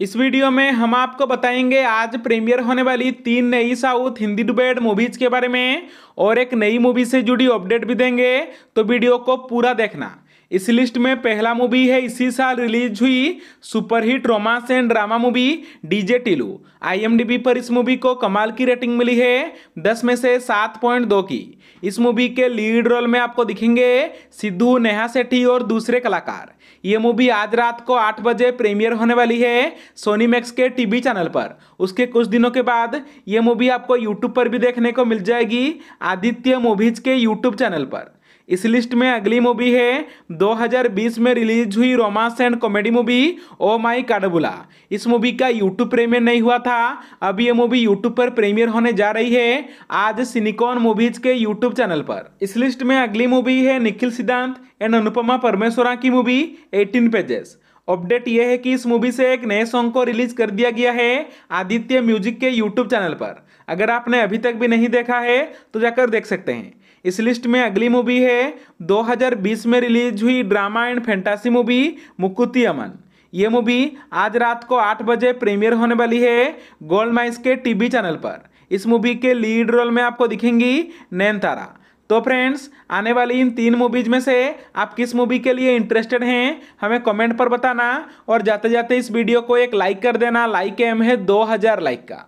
इस वीडियो में हम आपको बताएंगे आज प्रीमियर होने वाली तीन नई साउथ हिंदी डुबेड मूवीज के बारे में और एक नई मूवी से जुड़ी अपडेट भी देंगे तो वीडियो को पूरा देखना इस लिस्ट में पहला मूवी है इसी साल रिलीज हुई superhit romance and drama movie DJ Tillu IMDb पर इस मूवी को कमाल की रेटिंग मिली है दस में से सात पॉइंट दो की इस मूवी के लीड रोल में आपको दिखेंगे सिद्धू नेहा सेठी और दूसरे कलाकार ये मूवी आज रात को आठ बजे प्रीमियर होने वाली है सोनी मैक्स के टीवी चैनल पर उसके कुछ दिनों के बाद ये मूवी आपको यूट्यूब पर भी देखने को मिल जाएगी आदित्य मूवीज के यूट्यूब चैनल पर इस लिस्ट में अगली मूवी है 2020 में रिलीज हुई romance and comedy movie oh my Kadavule इस मूवी का यूट्यूब प्रीमियर नहीं हुआ था अब ये मूवी यूट्यूब पर प्रीमियर होने जा रही है आज सिनिकॉन मूवीज के यूट्यूब चैनल पर इस लिस्ट में अगली मूवी है निखिल सिद्धांत एंड अनुपमा परमेश्वरा की मूवी एटीन पेजेस अपडेट यह है कि इस मूवी से एक नए सॉन्ग को रिलीज कर दिया गया है आदित्य म्यूजिक के यूट्यूब चैनल पर अगर आपने अभी तक भी नहीं देखा है तो जाकर देख सकते हैं इस लिस्ट में अगली मूवी है 2020 में रिलीज हुई ड्रामा एंड फैंटासी मूवी मुकुति अमन ये मूवी आज रात को आठ बजे प्रीमियर होने वाली है गोल्ड माइस के टीवी चैनल पर इस मूवी के लीड रोल में आपको दिखेंगी नैनतारा तो फ्रेंड्स आने वाली इन तीन मूवीज़ में से आप किस मूवी के लिए इंटरेस्टेड हैं हमें कमेंट पर बताना और जाते जाते इस वीडियो को एक लाइक कर देना लाइक एम है 2000 लाइक का